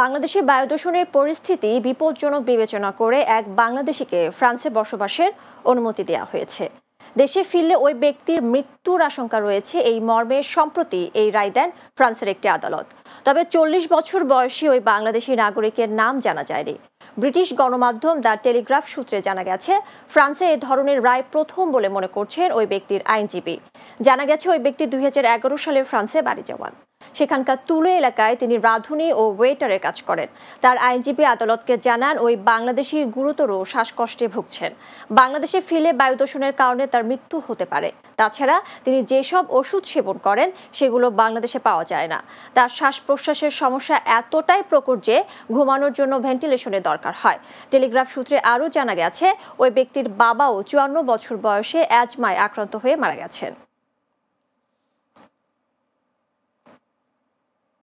বাংলাদেশে বায়ুদূষণের পরিস্থিতি বিপজ্জনক বিবেচনা করে এক বাংলাদেশিকে ফ্রান্সে বসবাসের অনুমতি দেওয়া হয়েছে দেশে ফিরলে ওই ব্যক্তির মৃত্যুর আশঙ্কা রয়েছে এই মর্মে সম্প্রতি এই রায় দেন ফ্রান্সের একটি আদালত তবে চল্লিশ বছর বয়সী ওই বাংলাদেশি নাগরিকের নাম জানা যায়নি ব্রিটিশ গণমাধ্যম দ্য টেলিগ্রাফ সূত্রে জানা গেছে ফ্রান্সে এই ধরনের রায় প্রথম বলে মনে করছেন ওই ব্যক্তির আইনজীবী জানা গেছে ওই ব্যক্তি দুই সালে ফ্রান্সে বাড়ি যাওয়ান সেখানকার তুলো এলাকায় তিনি রাঁধুনি ও ওয়েটারের কাজ করেন তার আইনজীবী আদালতকে জানান ওই বাংলাদেশি গুরুতর শ্বাসকষ্টে ভুগছেন বাংলাদেশে ফিলে বায়ু দূষণের কারণে তার মৃত্যু হতে পারে তাছাড়া তিনি যেসব ওষুধ সেবন করেন সেগুলো বাংলাদেশে পাওয়া যায় না তার শ্বাস প্রশ্বাসের সমস্যা এতটাই প্রকট যে ঘুমানোর জন্য ভেন্টিলেশনের দরকার হয় টেলিগ্রাফ সূত্রে আরও জানা গেছে ওই ব্যক্তির বাবাও চুয়ান্ন বছর বয়সে অ্যাজমায় আক্রান্ত হয়ে মারা গেছেন